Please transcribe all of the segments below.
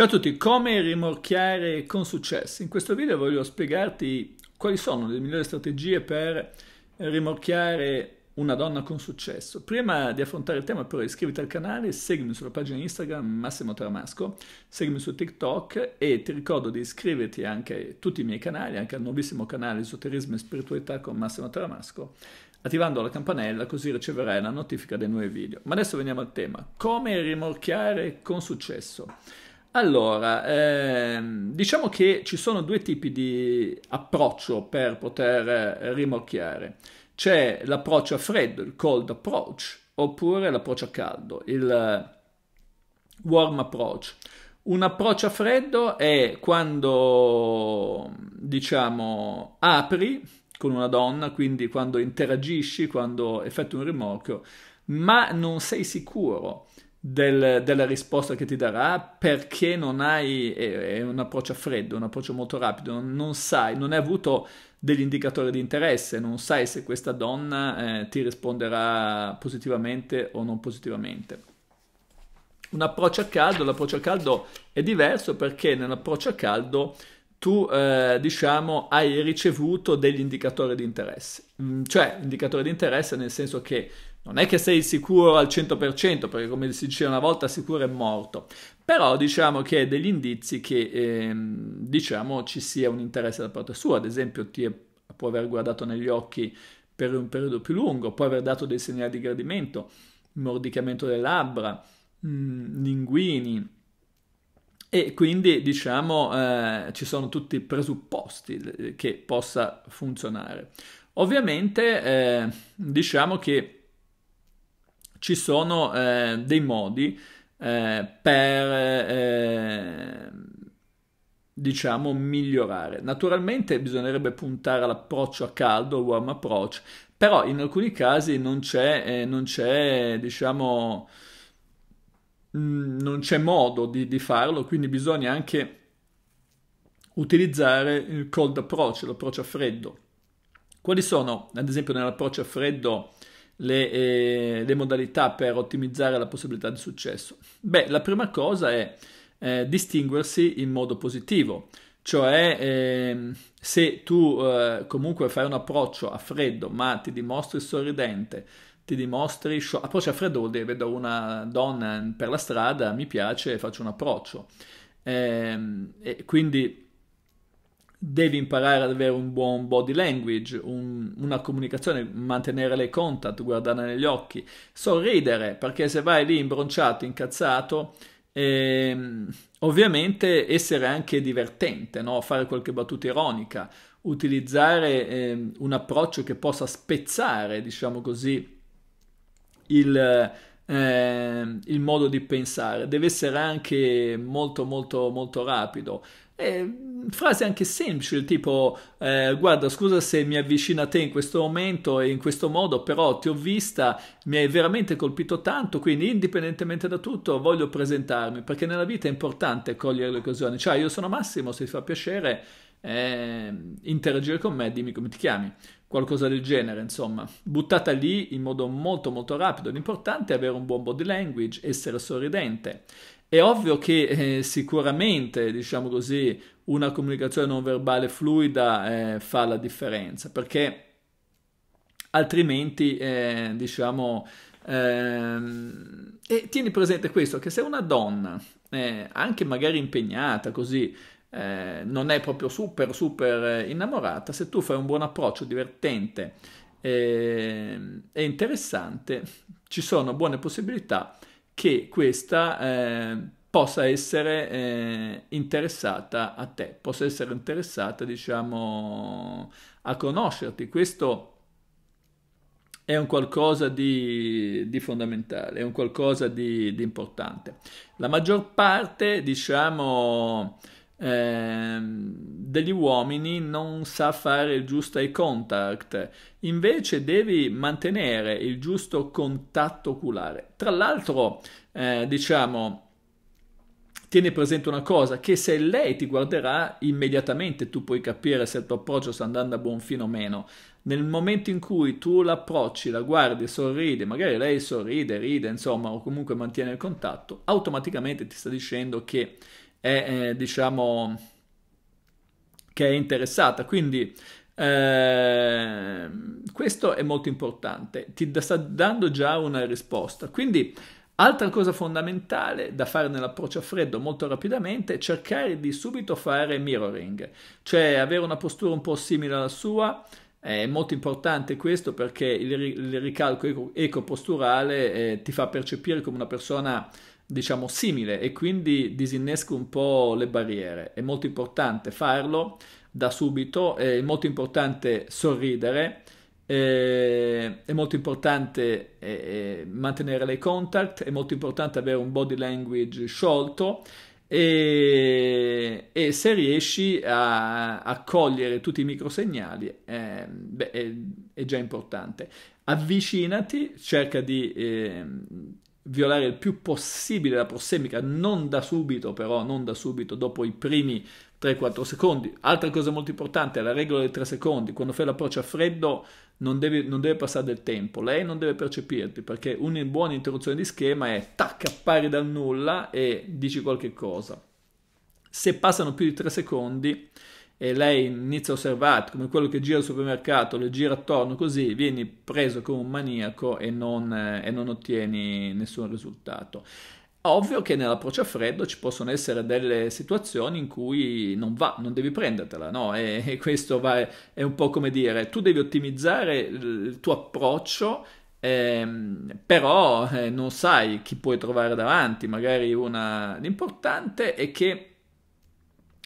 Ciao a tutti, come rimorchiare con successo? In questo video voglio spiegarti quali sono le migliori strategie per rimorchiare una donna con successo. Prima di affrontare il tema però iscriviti al canale, seguimi sulla pagina Instagram Massimo Tramasco, seguimi su TikTok e ti ricordo di iscriverti anche a tutti i miei canali, anche al nuovissimo canale Esoterismo e Spiritualità con Massimo Tramasco, attivando la campanella così riceverai la notifica dei nuovi video. Ma adesso veniamo al tema, come rimorchiare con successo? Allora, ehm, diciamo che ci sono due tipi di approccio per poter eh, rimorchiare. C'è l'approccio a freddo, il cold approach, oppure l'approccio a caldo, il eh, warm approach. Un approccio a freddo è quando, diciamo, apri con una donna, quindi quando interagisci, quando effettui un rimorchio, ma non sei sicuro del, della risposta che ti darà perché non hai è, è un approccio freddo, un approccio molto rapido, non sai, non hai avuto degli indicatori di interesse, non sai se questa donna eh, ti risponderà positivamente o non positivamente. Un approccio a caldo, l'approccio a caldo è diverso perché nell'approccio a caldo tu eh, diciamo hai ricevuto degli indicatori di interesse, mm, cioè indicatori di interesse nel senso che non è che sei sicuro al 100%, perché come si diceva una volta, sicuro è morto, però diciamo che è degli indizi che ehm, diciamo ci sia un interesse da parte sua, ad esempio ti è, può aver guardato negli occhi per un periodo più lungo, può aver dato dei segnali di gradimento, mordicamento delle labbra, mh, mm, linguini, e quindi diciamo eh, ci sono tutti i presupposti eh, che possa funzionare. Ovviamente eh, diciamo che ci sono eh, dei modi eh, per eh, diciamo migliorare. Naturalmente bisognerebbe puntare all'approccio a caldo, warm approach, però in alcuni casi non c'è, eh, non c'è diciamo mm, non c'è modo di, di, farlo, quindi bisogna anche utilizzare il cold approach, l'approccio a freddo. Quali sono, ad esempio, nell'approccio a freddo le, eh, le, modalità per ottimizzare la possibilità di successo? Beh, la prima cosa è eh, distinguersi in modo positivo, cioè eh, se tu eh, comunque fai un approccio a freddo ma ti dimostri sorridente, ti dimostri... Sciò- approccio a freddo vuol dire vedo una donna per la strada, mi piace, faccio un approccio. Ehm, e quindi devi imparare ad avere un buon body language, un, una comunicazione, mantenere le contact, guardare negli occhi, sorridere, perché se vai lì imbronciato, incazzato, ehm, ovviamente essere anche divertente, no? fare qualche battuta ironica, utilizzare ehm, un approccio che possa spezzare, diciamo così, il, ehm, il modo di pensare, deve essere anche molto molto molto rapido. E frasi anche semplici, tipo eh, guarda scusa se mi avvicino a te in questo momento e in questo modo, però ti ho vista, mi hai veramente colpito tanto, quindi indipendentemente da tutto voglio presentarmi, perché nella vita è importante cogliere le occasioni. Ciao, io sono Massimo, se ti fa piacere eh, interagire con me, dimmi come ti chiami, qualcosa del genere, insomma. Buttata lì in modo molto molto rapido, l'importante è avere un buon body language, essere sorridente è ovvio che eh, sicuramente, diciamo così, una comunicazione non verbale fluida eh, fa la differenza, perché altrimenti, eh, diciamo, ehm, e tieni presente questo, che se una donna, eh, anche magari impegnata così, eh, non è proprio super, super eh, innamorata, se tu fai un buon approccio divertente ehm, e interessante, ci sono buone possibilità che che questa eh, possa essere eh, interessata a te, possa essere interessata, diciamo, a conoscerti. Questo è un qualcosa di, di fondamentale, è un qualcosa di, di importante. La maggior parte, diciamo, Ehm, degli uomini non sa fare il giusto eye contact, invece devi mantenere il giusto contatto oculare. Tra l'altro, eh, diciamo, tieni presente una cosa, che se lei ti guarderà immediatamente tu puoi capire se il tuo approccio sta andando a buon fine o meno. Nel momento in cui tu l'approcci, la guardi, sorride, magari lei sorride, ride, insomma, o comunque mantiene il contatto, automaticamente ti sta dicendo che è, eh, diciamo, che è interessata. Quindi eh, questo è molto importante, ti sta dando già una risposta. Quindi Altra cosa fondamentale da fare nell'approccio a freddo molto rapidamente è cercare di subito fare mirroring, cioè avere una postura un po' simile alla sua. È molto importante questo perché il, ricalco ecoposturale eh, ti fa percepire come una persona diciamo simile e quindi disinnesco un po' le barriere. È molto importante farlo da subito, è molto importante sorridere, è molto importante eh, eh, mantenere le contact, è molto importante avere un body language sciolto e, e se riesci a, a, cogliere tutti i microsegnali eh, beh, è, è, già importante. Avvicinati, cerca di... Eh, violare il più possibile la prossemica, non da subito però, non da subito, dopo i primi 3-4 secondi. Altra cosa molto importante è la regola dei 3 secondi, quando fai l'approccio a freddo non, devi, non deve passare del tempo, lei non deve percepirti perché una buona interruzione di schema è tac, appari dal nulla e dici qualche cosa. Se passano più di 3 secondi e lei inizia a osservarti come quello che gira al supermercato, le gira attorno così, vieni preso come un maniaco e non, eh, e non ottieni nessun risultato. Ovvio che nell'approccio a freddo ci possono essere delle situazioni in cui non va, non devi prendertela, no? E, e questo va, è un po' come dire, tu devi ottimizzare il tuo approccio eh, però eh, non sai chi puoi trovare davanti, magari una... L'importante è che,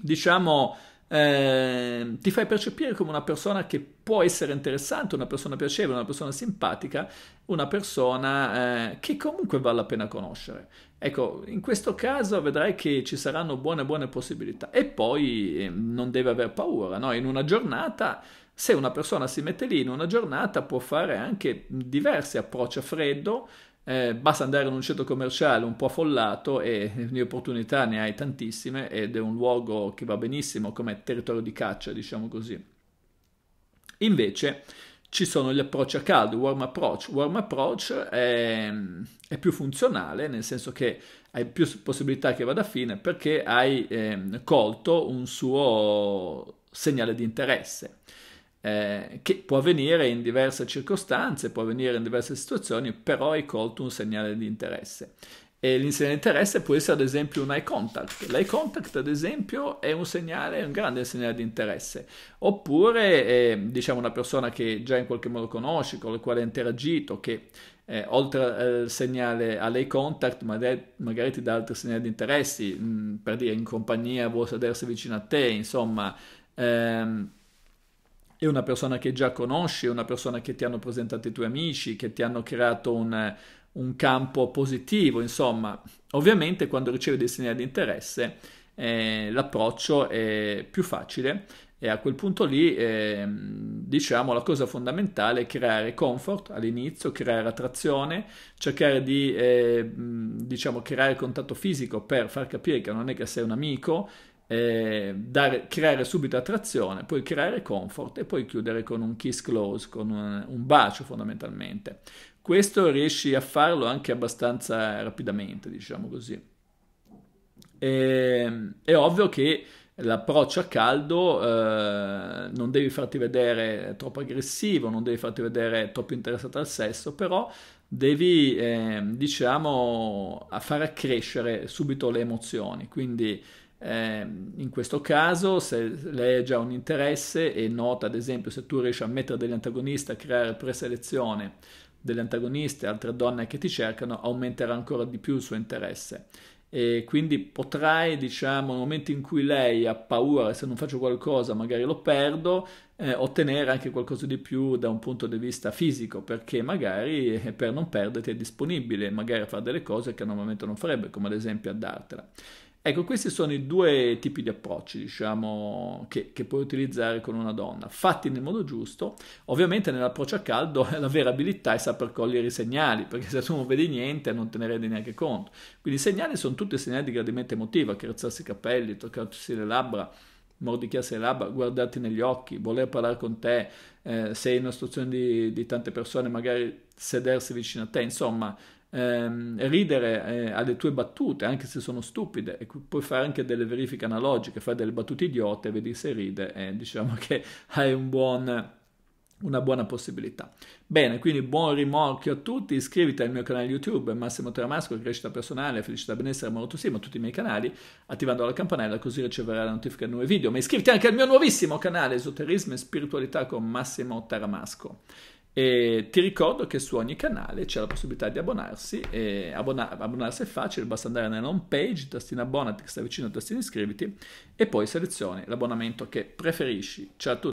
diciamo, eh, ti fai percepire come una persona che può essere interessante, una persona piacevole, una persona simpatica, una persona eh, che comunque vale la pena conoscere. Ecco, in questo caso vedrai che ci saranno buone buone possibilità e poi eh, non deve aver paura, no? In una giornata, se una persona si mette lì in una giornata può fare anche diversi approcci a freddo, eh, basta andare in un centro commerciale un po' affollato e di opportunità ne hai tantissime ed è un luogo che va benissimo come territorio di caccia, diciamo così. Invece ci sono gli approcci a caldo, warm approach. Warm approach è, è più funzionale, nel senso che hai più possibilità che vada a fine perché hai eh, colto un suo segnale di interesse eh, che può avvenire in diverse circostanze, può avvenire in diverse situazioni, però hai colto un segnale di interesse. E l'insegnale di interesse può essere ad esempio un eye contact. L'eye contact ad esempio è un segnale, un grande segnale di interesse. Oppure eh, diciamo una persona che già in qualche modo conosci, con la quale hai interagito, che eh, oltre al segnale all'eye contact magari, magari, ti dà altri segnali di interessi, mh, per dire in compagnia vuole sedersi vicino a te, insomma... Ehm, è una persona che già conosci, è una persona che ti hanno presentato i tuoi amici, che ti hanno creato un, un campo positivo, insomma. Ovviamente quando ricevi dei segnali di interesse eh, l'approccio è più facile e a quel punto lì, eh, diciamo, la cosa fondamentale è creare comfort all'inizio, creare attrazione, cercare di, eh, diciamo, creare contatto fisico per far capire che non è che sei un amico, eh, dare, creare subito attrazione, poi creare comfort e poi chiudere con un kiss close, con un, un bacio fondamentalmente. Questo riesci a farlo anche abbastanza rapidamente, diciamo così. E, ehm, è ovvio che l'approccio a caldo eh, non devi farti vedere troppo aggressivo, non devi farti vedere troppo interessato al sesso, però devi eh, diciamo far accrescere subito le emozioni, quindi eh, in questo caso, se lei ha già un interesse e nota, ad esempio, se tu riesci a mettere degli antagonisti, a creare preselezione degli antagonisti, altre donne che ti cercano, aumenterà ancora di più il suo interesse. E quindi potrai, diciamo, nel momento in cui lei ha paura, se non faccio qualcosa magari lo perdo, eh, ottenere anche qualcosa di più da un punto di vista fisico, perché magari eh, per non perderti è disponibile magari a fare delle cose che normalmente non farebbe, come ad esempio a dartela. Ecco, questi sono i due tipi di approcci, diciamo, che, che, puoi utilizzare con una donna, fatti nel modo giusto. Ovviamente nell'approccio a caldo la vera abilità è saper cogliere i segnali, perché se tu non vedi niente non te ne rendi neanche conto. Quindi i segnali sono tutti segnali di gradimento emotivo, accarezzarsi i capelli, toccarsi le labbra, mordicchiarsi le labbra, guardarti negli occhi, voler parlare con te, eh, sei in una situazione di, di tante persone, magari sedersi vicino a te, insomma ehm, ridere eh, alle tue battute, anche se sono stupide, e puoi fare anche delle verifiche analogiche, fai delle battute idiote, vedi se ride e eh, diciamo che hai un buon una buona possibilità. Bene, quindi buon rimorchio a tutti, iscriviti al mio canale YouTube Massimo Teramasco, crescita personale, felicità, benessere, amore, sì, ma tutti i miei canali, attivando la campanella così riceverai la notifica di nuovi video, ma iscriviti anche al mio nuovissimo canale Esoterismo e Spiritualità con Massimo Teramasco. E ti ricordo che su ogni canale c'è la possibilità di abbonarsi, e abbona- abbonarsi è facile, basta andare nella home page, tastino abbonati che sta vicino al tastino iscriviti e poi selezioni l'abbonamento che preferisci. Ciao a tutti!